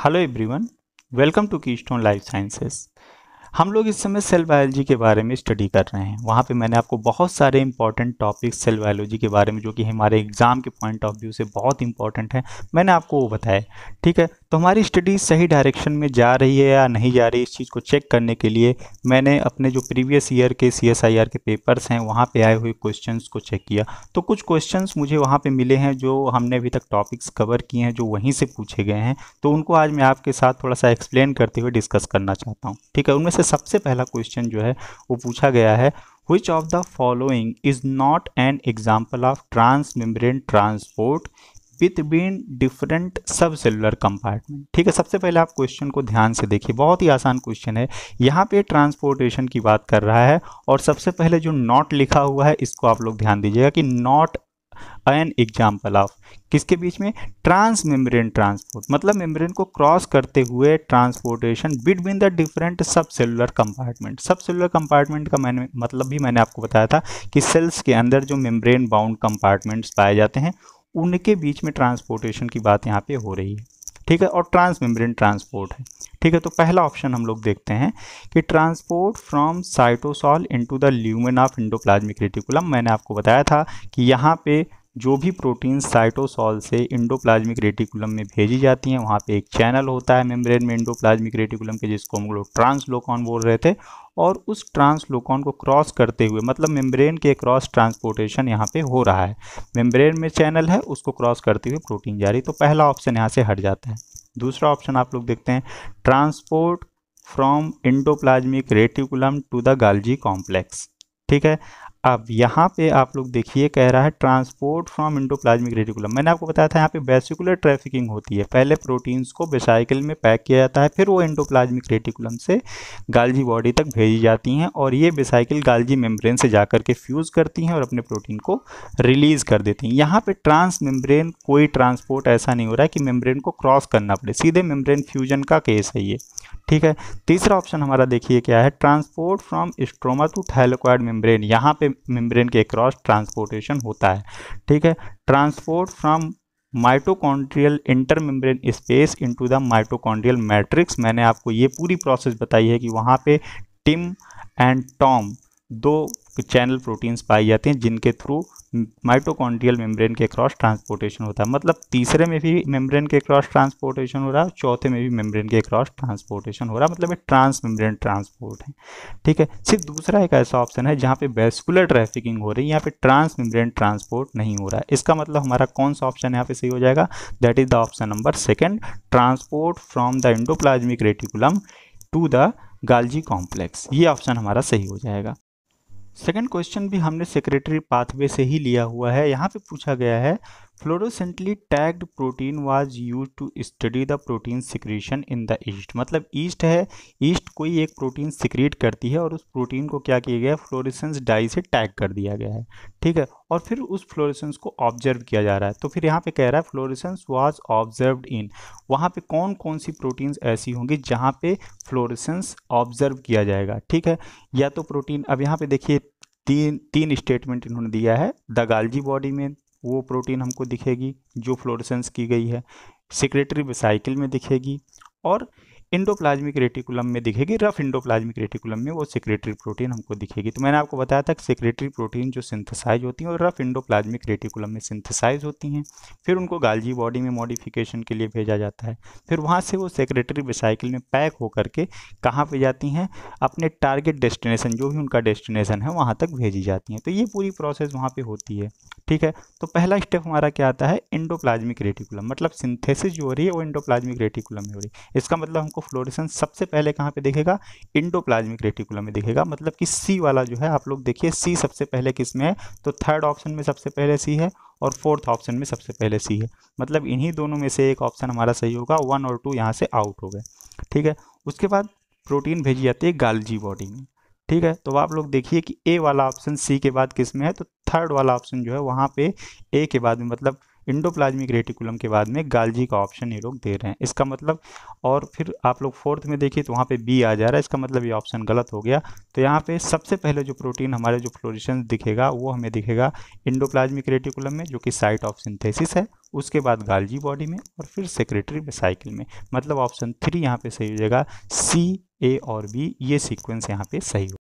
Hello everyone, welcome to Keystone Life Sciences. हम लोग इस समय सेल बायोलॉजी के बारे में स्टडी कर रहे हैं वहाँ पे मैंने आपको बहुत सारे इंपॉर्टेंट टॉपिक्स सेल बायोलॉजी के बारे में जो कि हमारे एग्ज़ाम के पॉइंट ऑफ व्यू से बहुत इंपॉर्टेंट है मैंने आपको वो बताया ठीक है तो हमारी स्टडी सही डायरेक्शन में जा रही है या नहीं जा रही इस चीज़ को चेक करने के लिए मैंने अपने जो प्रीवियस ईयर के सी के पेपर्स हैं वहाँ पर आए हुए क्वेश्चन को चेक किया तो कुछ क्वेश्चन मुझे वहाँ पर मिले हैं जो हमने अभी तक टॉपिक्स कवर किए हैं जो वहीं से पूछे गए हैं तो उनको आज मैं आपके साथ थोड़ा सा एक्सप्लेन करते हुए डिस्कस करना चाहता हूँ ठीक है उनमें से सबसे पहला क्वेश्चन जो है वो पूछा गया है which of the following is not an example of transmembrane transport between different subcellular compartment ठीक है सबसे पहले आप क्वेश्चन को ध्यान से देखिए बहुत ही आसान क्वेश्चन है यहाँ पे ट्रांसपोर्टेशन की बात कर रहा है और सबसे पहले जो नॉट लिखा हुआ है इसको आप लोग ध्यान दीजिएगा कि नॉट एन एग्जाम्पल ऑफ किसके बीच में ट्रांस मेम्ब्रेन ट्रांसपोर्ट मतलब मेम्ब्रेन को क्रॉस करते हुए transportation between the different subcellular compartment subcellular compartment का मैंने मतलब भी मैंने आपको बताया था कि सेल्स के अंदर जो मेम्ब्रेन बाउंड कंपार्टमेंट्स पाए जाते हैं उनके बीच में ट्रांसपोर्टेशन की बात यहाँ पे हो रही है ठीक है और ट्रांस मेम्ब्रेन ट्रांसपोर्ट है ठीक है तो पहला ऑप्शन हम लोग देखते हैं कि transport from cytosol into the lumen of endoplasmic reticulum मैंने आपको बताया था कि यहाँ पे जो भी प्रोटीन साइटोसॉल से इंडोप्लाज्मिक रेटिकुलम में भेजी जाती हैं वहाँ पे एक चैनल होता है मेम्ब्रेन में इंडोप्लाज्मिक रेटिकुलम के जिसको हम लोग ट्रांसलोकॉन बोल रहे थे और उस ट्रांसलोकॉन को क्रॉस करते हुए मतलब मेम्ब्रेन के क्रॉस ट्रांसपोर्टेशन यहाँ पे हो रहा है मेम्ब्रेन में चैनल है उसको क्रॉस करते हुए प्रोटीन जा रही तो पहला ऑप्शन यहाँ से हट जाता है दूसरा ऑप्शन आप लोग देखते हैं transport from endoplasmic reticulum to the Golgi complex ठीक है अब यहाँ पे आप लोग देखिए कह रहा है ट्रांसपोर्ट फ्रॉम इंडोप्लाज्मिक रेडिकुलम मैंने आपको बताया था यहाँ पे बेसिकुलर ट्रैफिकिंग होती है पहले प्रोटीन्स को बेसाइकिल में पैक किया जाता है फिर वो इंडोप्लाज्मिक रेटिकुलम से गालजी बॉडी तक भेजी जाती हैं और ये बेसाइकिल गालजी मेम्ब्रेन से जा के फ्यूज़ करती हैं और अपने प्रोटीन को रिलीज़ कर देती हैं यहाँ पर ट्रांस मेम्ब्रेन कोई ट्रांसपोर्ट ऐसा नहीं हो रहा है कि मेम्ब्रेन को क्रॉस करना पड़े सीधे मेम्ब्रेन फ्यूजन का केस है ये ठीक है तीसरा ऑप्शन हमारा देखिए क्या है transport from stroma to thylakoid membrane यहाँ पे मेम्ब्रेन के अक्रॉस ट्रांसपोर्टेशन होता है ठीक है transport from mitochondrial membrane space into the mitochondrial matrix मैंने आपको ये पूरी प्रोसेस बताई है कि वहाँ पे टिम एंड टॉम दो चैनल प्रोटीन्स पाई जाते हैं जिनके थ्रू माइटोकॉन्ड्रियल मेम्ब्रेन के क्रॉस ट्रांसपोर्टेशन होता है मतलब तीसरे में भी मेम्ब्रेन के क्रॉस ट्रांसपोर्टेशन हो रहा है चौथे में भी मेम्ब्रेन के क्रॉस ट्रांसपोर्टेशन हो रहा है मतलब ये ट्रांस मेम्ब्रेन ट्रांसपोर्ट है ठीक है सिर्फ दूसरा एक ऐसा ऑप्शन है जहाँ पे वेस्कुलर ट्रैफिकिंग हो रही है यहाँ पे ट्रांस मेम्ब्रेन ट्रांसपोर्ट नहीं हो रहा है इसका मतलब हमारा कौन सा ऑप्शन यहाँ पे सही हो जाएगा that is the option number second transport from the endoplasmic reticulum to the Golgi complex ये ऑप्शन हमारा सही हो जाएगा सेकंड क्वेश्चन भी हमने सेक्रेटरी पाथवे से ही लिया हुआ है यहाँ पे पूछा गया है fluorescently tagged protein was used to study the protein secretion in the yeast मतलब ईस्ट है ईस्ट कोई एक प्रोटीन सिक्रीट करती है और उस प्रोटीन को क्या किया गया है फ्लोरेसेंस डाई से टैग कर दिया गया है ठीक है और फिर उस फ्लोरिसेंस को ऑब्जर्व किया जा रहा है तो फिर यहाँ पे कह रहा है फ्लोरिसेंस वाज ऑब्जर्व इन वहाँ पे कौन कौन सी प्रोटीन्स ऐसी होंगी जहाँ पे फ्लोरिसेंस ऑब्जर्व किया जाएगा ठीक है या तो प्रोटीन अब यहाँ पे देखिए तीन तीन स्टेटमेंट इन्होंने दिया है द गालजी बॉडी में वो प्रोटीन हमको दिखेगी जो फ्लोरेसेंस की गई है सिक्रेटरी बेसाइकिल में दिखेगी और इंडोप्लाज्मिक रेटिकुलम में दिखेगी रफ इंडोप्लाज्मिक रेटिकुलम में वो सिक्रेटरी प्रोटीन हमको दिखेगी तो मैंने आपको बताया था कि सिक्रेटरी प्रोटीन जो सिंथेसाइज होती हैं और रफ इंडोप्लाज्मिक रेटिकुलम में सिंथेसाइज होती हैं फिर उनको गालजी बॉडी में मॉडिफिकेशन के लिए भेजा जाता है फिर वहाँ से वो सेक्रेटरी वेसाइकिल में पैक होकर के कहाँ पर जाती हैं अपने टारगेट डेस्टिनेशन जो भी उनका डेस्टिनेसन है वहाँ तक भेजी जाती हैं तो ये पूरी प्रोसेस वहाँ पर होती है ठीक है तो पहला स्टेप हमारा क्या आता है इंडोप्लाज्मिक रेटिकुलम मतलब सिंथेसिस जो हो रही है वो इंडोप्लाज्मिक रेटिकुलम में हो रही है इसका मतलब हमको फ्लोरेसेंस सबसे पहले कहाँ पे देखेगा इंडोप्लाज्मिक रेटिकुलम में देखेगा मतलब कि सी वाला जो है आप लोग देखिए सी सबसे पहले किस में है तो थर्ड ऑप्शन में सबसे पहले सी है और फोर्थ ऑप्शन में सबसे पहले सी है मतलब इन्हीं दोनों में से एक ऑप्शन हमारा सही होगा वन और टू यहाँ से आउट हो गए ठीक है उसके बाद प्रोटीन भेजी जाती है गालजी बॉडी में ठीक है तो आप लोग देखिए कि ए वाला ऑप्शन सी के बाद किस में है तो थर्ड वाला ऑप्शन जो है वहाँ पे ए के बाद में मतलब इंडोप्लाज्मिक रेटिकुलम के बाद में गालजी का ऑप्शन ये लोग दे रहे हैं इसका मतलब और फिर आप लोग फोर्थ में देखिए तो वहाँ पे बी आ जा रहा है इसका मतलब ये ऑप्शन गलत हो गया तो यहाँ पे सबसे पहले जो प्रोटीन हमारे जो फ्लोरिशन दिखेगा वो हमें दिखेगा इंडोप्लाज्मिक रेटिकुलम में जो कि साइट ऑफ सिंथेसिस है उसके बाद गालजी बॉडी में और फिर सेक्रेटरी साइकिल में मतलब ऑप्शन थ्री यहाँ पर सही हो जाएगा सी ए और बी ये सिक्वेंस यहाँ पर सही हो